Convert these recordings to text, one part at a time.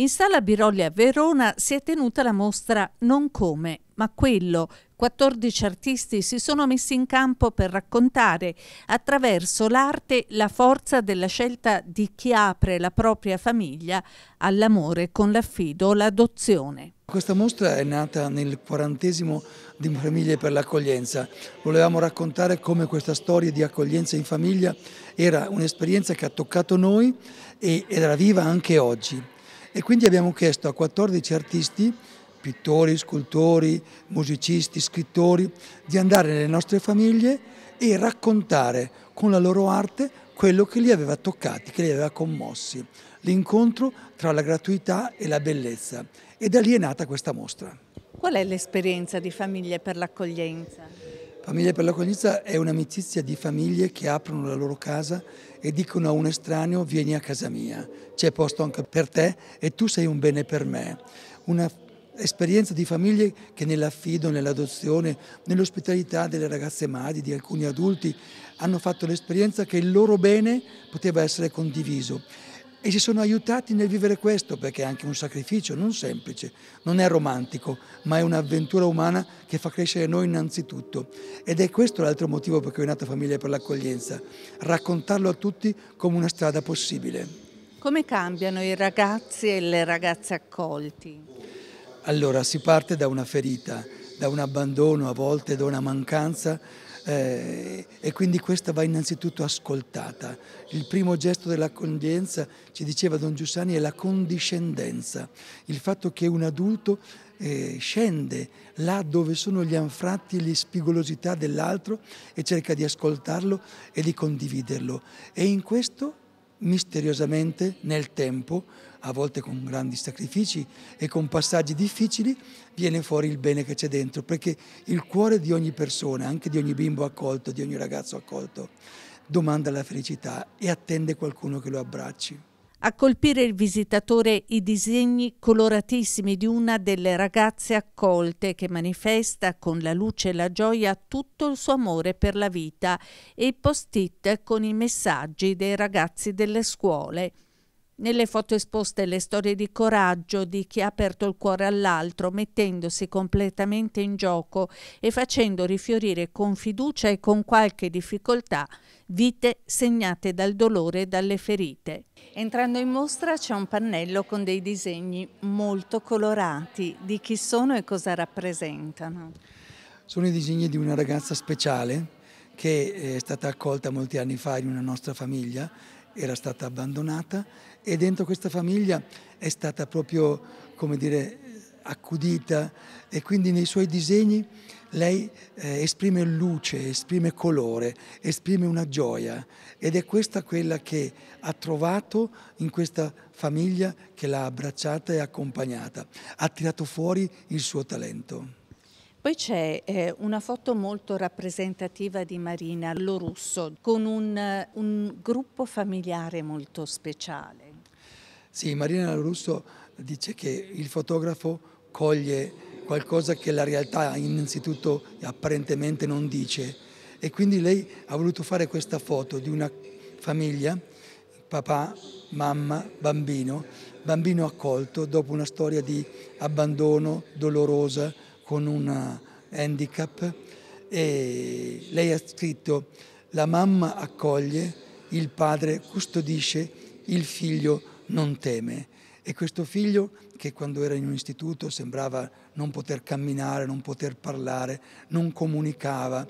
In Sala Birolli a Verona si è tenuta la mostra Non come, ma quello. 14 artisti si sono messi in campo per raccontare attraverso l'arte la forza della scelta di chi apre la propria famiglia all'amore con l'affido o l'adozione. Questa mostra è nata nel quarantesimo di Famiglie per l'accoglienza. Volevamo raccontare come questa storia di accoglienza in famiglia era un'esperienza che ha toccato noi ed era viva anche oggi. E quindi abbiamo chiesto a 14 artisti, pittori, scultori, musicisti, scrittori, di andare nelle nostre famiglie e raccontare con la loro arte quello che li aveva toccati, che li aveva commossi, l'incontro tra la gratuità e la bellezza. E da lì è nata questa mostra. Qual è l'esperienza di famiglie per l'accoglienza? Famiglia per l'accoglienza è un'amicizia di famiglie che aprono la loro casa e dicono a un estraneo vieni a casa mia, c'è posto anche per te e tu sei un bene per me. Una esperienza di famiglie che nell'affido, nell'adozione, nell'ospitalità delle ragazze madri, di alcuni adulti, hanno fatto l'esperienza che il loro bene poteva essere condiviso e si sono aiutati nel vivere questo perché è anche un sacrificio non semplice, non è romantico, ma è un'avventura umana che fa crescere noi innanzitutto ed è questo l'altro motivo per cui è nata Famiglia per l'accoglienza, raccontarlo a tutti come una strada possibile. Come cambiano i ragazzi e le ragazze accolti? Allora si parte da una ferita, da un abbandono a volte, da una mancanza eh, e quindi questa va innanzitutto ascoltata. Il primo gesto dell'accoglienza, ci diceva Don Giussani, è la condiscendenza, il fatto che un adulto eh, scende là dove sono gli anfratti e le spigolosità dell'altro e cerca di ascoltarlo e di condividerlo. E in questo misteriosamente nel tempo, a volte con grandi sacrifici e con passaggi difficili, viene fuori il bene che c'è dentro, perché il cuore di ogni persona, anche di ogni bimbo accolto, di ogni ragazzo accolto, domanda la felicità e attende qualcuno che lo abbracci. A colpire il visitatore i disegni coloratissimi di una delle ragazze accolte che manifesta con la luce e la gioia tutto il suo amore per la vita e i post-it con i messaggi dei ragazzi delle scuole. Nelle foto esposte le storie di coraggio di chi ha aperto il cuore all'altro, mettendosi completamente in gioco e facendo rifiorire con fiducia e con qualche difficoltà vite segnate dal dolore e dalle ferite. Entrando in mostra c'è un pannello con dei disegni molto colorati di chi sono e cosa rappresentano. Sono i disegni di una ragazza speciale che è stata accolta molti anni fa in una nostra famiglia era stata abbandonata e dentro questa famiglia è stata proprio, come dire, accudita e quindi nei suoi disegni lei eh, esprime luce, esprime colore, esprime una gioia ed è questa quella che ha trovato in questa famiglia che l'ha abbracciata e accompagnata, ha tirato fuori il suo talento. Poi c'è eh, una foto molto rappresentativa di Marina Lorusso con un, eh, un gruppo familiare molto speciale. Sì, Marina Lorusso dice che il fotografo coglie qualcosa che la realtà innanzitutto apparentemente non dice e quindi lei ha voluto fare questa foto di una famiglia, papà, mamma, bambino, bambino accolto dopo una storia di abbandono dolorosa, con un eh, handicap e lei ha scritto la mamma accoglie, il padre custodisce, il figlio non teme. E questo figlio, che quando era in un istituto sembrava non poter camminare, non poter parlare, non comunicava,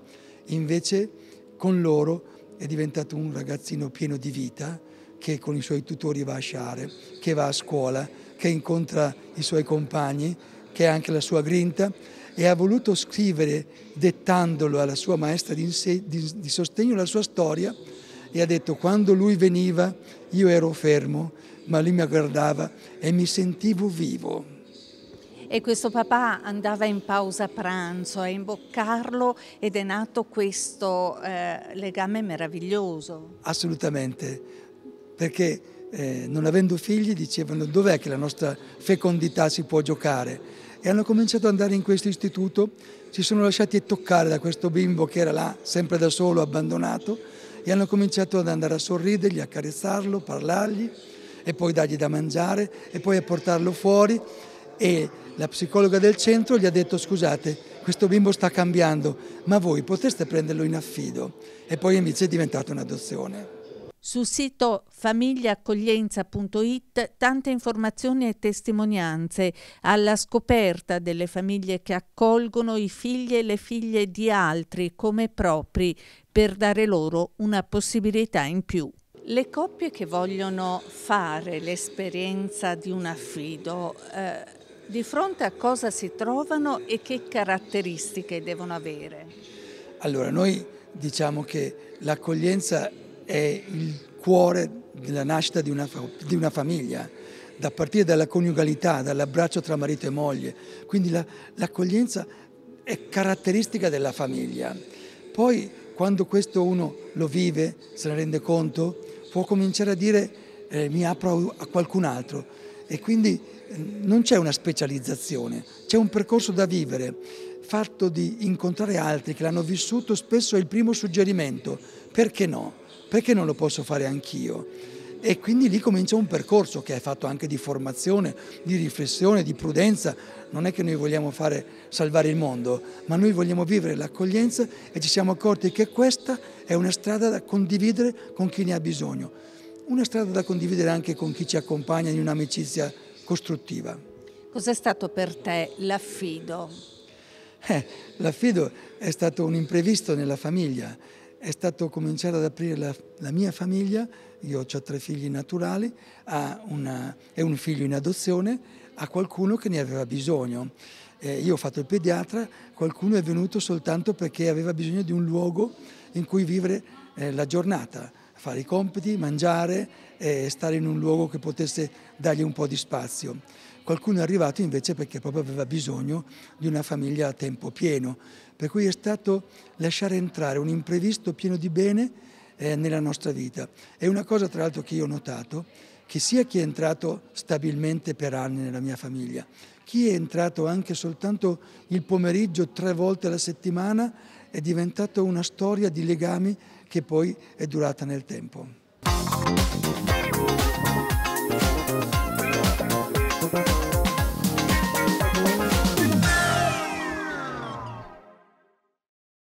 invece con loro è diventato un ragazzino pieno di vita che con i suoi tutori va a sciare, che va a scuola, che incontra i suoi compagni che è anche la sua grinta, e ha voluto scrivere, dettandolo alla sua maestra di, di sostegno, la sua storia, e ha detto quando lui veniva io ero fermo, ma lui mi guardava e mi sentivo vivo. E questo papà andava in pausa pranzo a imboccarlo ed è nato questo eh, legame meraviglioso. Assolutamente, perché eh, non avendo figli dicevano dov'è che la nostra fecondità si può giocare e hanno cominciato ad andare in questo istituto, si sono lasciati toccare da questo bimbo che era là sempre da solo, abbandonato e hanno cominciato ad andare a sorridergli, a carezzarlo, parlargli e poi dargli da mangiare e poi a portarlo fuori e la psicologa del centro gli ha detto scusate questo bimbo sta cambiando ma voi potreste prenderlo in affido e poi invece è diventata un'adozione. Sul sito famigliaaccoglienza.it tante informazioni e testimonianze alla scoperta delle famiglie che accolgono i figli e le figlie di altri come propri per dare loro una possibilità in più. Le coppie che vogliono fare l'esperienza di un affido, eh, di fronte a cosa si trovano e che caratteristiche devono avere? Allora, noi diciamo che l'accoglienza è il cuore della nascita di una, di una famiglia, da partire dalla coniugalità, dall'abbraccio tra marito e moglie. Quindi l'accoglienza è caratteristica della famiglia. Poi quando questo uno lo vive, se ne rende conto, può cominciare a dire eh, mi apro a qualcun altro e quindi eh, non c'è una specializzazione, c'è un percorso da vivere fatto di incontrare altri che l'hanno vissuto spesso è il primo suggerimento, perché no? Perché non lo posso fare anch'io? E quindi lì comincia un percorso che è fatto anche di formazione, di riflessione, di prudenza. Non è che noi vogliamo fare, salvare il mondo, ma noi vogliamo vivere l'accoglienza e ci siamo accorti che questa è una strada da condividere con chi ne ha bisogno, una strada da condividere anche con chi ci accompagna in un'amicizia costruttiva. Cos'è stato per te l'affido eh, l'affido è stato un imprevisto nella famiglia, è stato cominciare ad aprire la, la mia famiglia, io ho tre figli naturali una, e un figlio in adozione, a qualcuno che ne aveva bisogno. Eh, io ho fatto il pediatra, qualcuno è venuto soltanto perché aveva bisogno di un luogo in cui vivere eh, la giornata, fare i compiti, mangiare e stare in un luogo che potesse dargli un po' di spazio qualcuno è arrivato invece perché proprio aveva bisogno di una famiglia a tempo pieno, per cui è stato lasciare entrare un imprevisto pieno di bene eh, nella nostra vita. È una cosa tra l'altro che io ho notato, che sia chi è entrato stabilmente per anni nella mia famiglia, chi è entrato anche soltanto il pomeriggio tre volte alla settimana è diventata una storia di legami che poi è durata nel tempo.